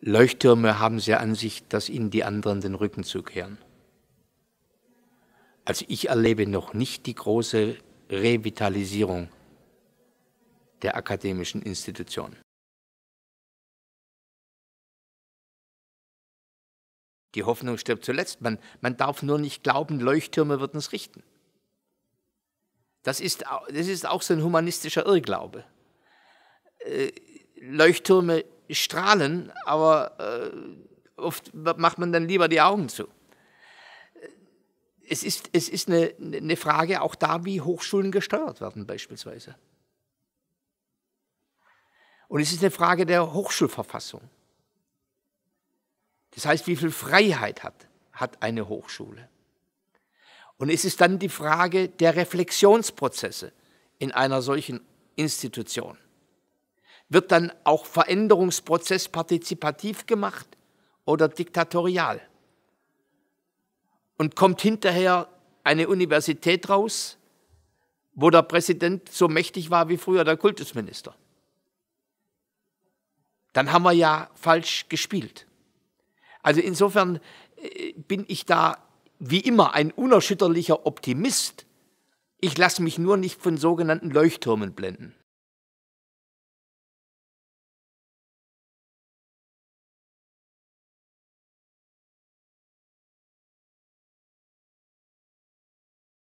Leuchttürme haben sie an sich, dass ihnen die anderen den Rücken zukehren. Also ich erlebe noch nicht die große Revitalisierung der akademischen Institutionen. Die Hoffnung stirbt zuletzt. Man, man darf nur nicht glauben, Leuchttürme würden es richten. Das ist, das ist auch so ein humanistischer Irrglaube. Äh, Leuchttürme strahlen, aber äh, oft macht man dann lieber die Augen zu. Es ist, es ist eine, eine Frage auch da, wie Hochschulen gesteuert werden beispielsweise. Und es ist eine Frage der Hochschulverfassung. Das heißt, wie viel Freiheit hat, hat eine Hochschule? Und es ist dann die Frage der Reflexionsprozesse in einer solchen Institution. Wird dann auch Veränderungsprozess partizipativ gemacht oder diktatorial? Und kommt hinterher eine Universität raus, wo der Präsident so mächtig war wie früher der Kultusminister? Dann haben wir ja falsch gespielt. Also insofern äh, bin ich da wie immer ein unerschütterlicher Optimist. Ich lasse mich nur nicht von sogenannten Leuchttürmen blenden.